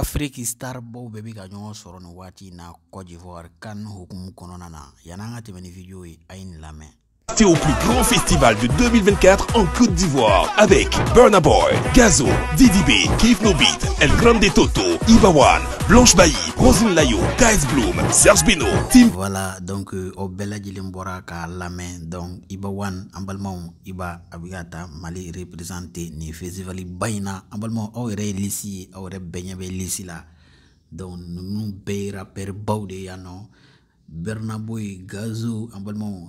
afriki star bow bɛɛ bi ka ɲɔgɔn sɔrɔ ni waati na cote d'ivoire kan hukumu kɔnɔna na yan'an ka tɛmɛ ni video ye a ye ni lamɛn C'est au plus grand festival de 2024 en Côte d'Ivoire avec Burna Boy, Gazo, DDB, Keith No Beat, El Grande Toto, Ibawan, Blanche Bailly, Rosine Layo, Thais Bloom, Serge Bino, Tim. Voilà, donc euh, au bel à la main. donc Ibawan ambalmaw Iba Abigata Mali représenté ni festival Baina Ambalmon, aw yɛrɛ lisi aw yɛrɛ bɛɛ ɲɛ bɛ lisi la donc nous, nous, rappeur nous, de yan Burna Boy, Gazo, Ambalmon,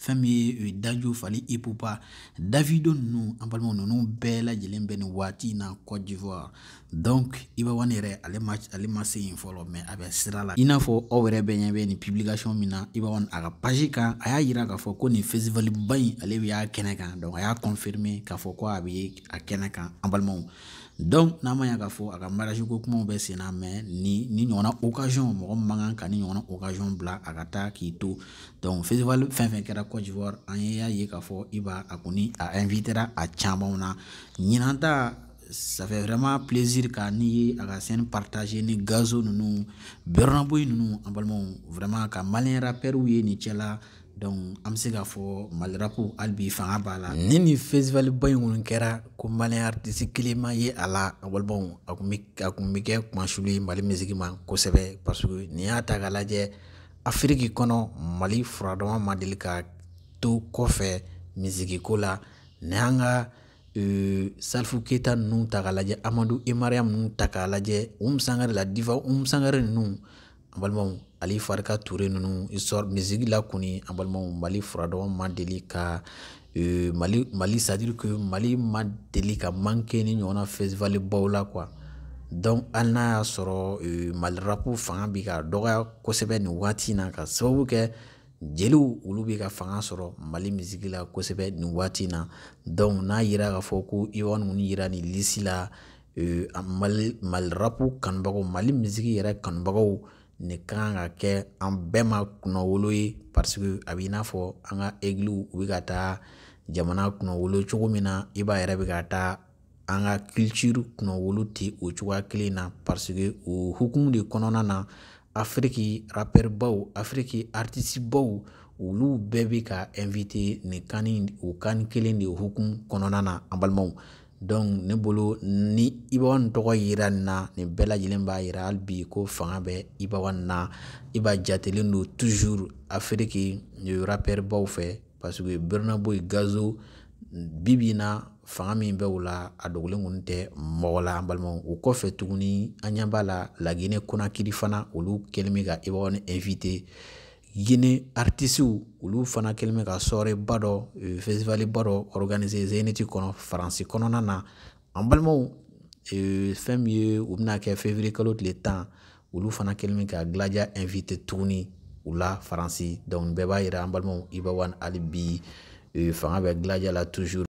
famille min euh, ye fali ipopa davido ninnu an balima Bella bɛɛ na cote d'ivoire donc i va wani yɛrɛ ale ma ale ma se a publication mina na ah, ah, a page a y'a ko festival ba in ale donc a y'a confirmer k'a ko a donc n'a ma ɲa k'a fɔ a ka mariage ko kumaw bɛ sen na Ni, ni ni a occasion mon min man kan ka ni occasion bla à ka taa k'i donc festival fin fɛn kɛra Côte d'Ivoire an ye y'a ye k'a fɔ iba à a à inviter invitera a camanw na ɲinan ta ça fait vraiment plaisir ka n'i à a scène partager ni gazo nous Burna nous ninnu vraiment ka malin rappeurs ye ni tchela. an bɛ se k'a fɔ malirapu hali bi fanga b'a la ni nin festival ba in kɔni kɛra ko maliyɛn artiste kelen ye a la walima a kun bɛ a kun bɛ kɛ kumasulu ye mali misiri ma kosɛbɛ parce que n'i y'a ta k'a lajɛ afiriki kɔnɔ mali furadama ma deli ka to kɔfɛ misiriko la ni y'an ka euh, salfu keta ninnu ta k'a lajɛ amadu emaria ninnu ta k'a lajɛ u musangari la diva u musangari ninnu an balimaw ali farika ture ninnu histoire musique lakunni an balimaw mali furadama ma deli ka euh, mali mali c'est à mali ma deli ka manqué ni ɲɔgɔnna festival baw la quoi donc hali n'a y'a sɔrɔ euh, mali fanga bi ka dɔgɔya kosɛbɛ nin waati na ka sababu kɛ jeliw olu bɛ ka fanga sɔrɔ mali misigi la kosɛbɛ nin waati na donc n'a yira k'a fɔ ko iwan ninnu yira nin lisi la euh, mali, mali kanubagaw mali misigi yɛrɛ kanubagaw ne ka kan ka kɛ an bɛɛ ma kunnawolo ye paseke a b'i n'a fɔ an ka egiliw u bɛ ka taa jamana kunnawolo cogo min na i b'a yɛrɛ bɛ ka taa an ka kunnawolo tɛ o cogoya kelen na paseke o hukumu de kɔnɔna na afiriki baw afiriki baw olu bɛɛ bɛ ka nin kan o kan kelen de hukumu kɔnɔna na an balimaw ne bolo ni ibaw nin tɔgɔ yira nin na nin bɛɛ lajɛlen b'a yira hali bi ko fanga bɛ ibaw nin na i b'a jatelen don afiriki rapɛribaw fɛ paseke bɛrɛnabo ye gazo bibi na fanga min bɛ o la a dogolen kɔni tɛ mɔgɔ la an balimaw o kɔfɛ tuguni an ɲɛ b'a la laginɛ konakiri fana olu kɛlen bɛ ka ibaw ni yine ou Ulufana fana kɛlen bɛ ka sɔɔri bado dɔ fesibali ba dɔ ɔriganize France. kɔnɔ faransi kɔnɔna na an balimaw fɛn min le fana ka Gladia invite tourni ou la faransi dɔnku bɛɛ yira ibawan alibi. bi fanga la toujours.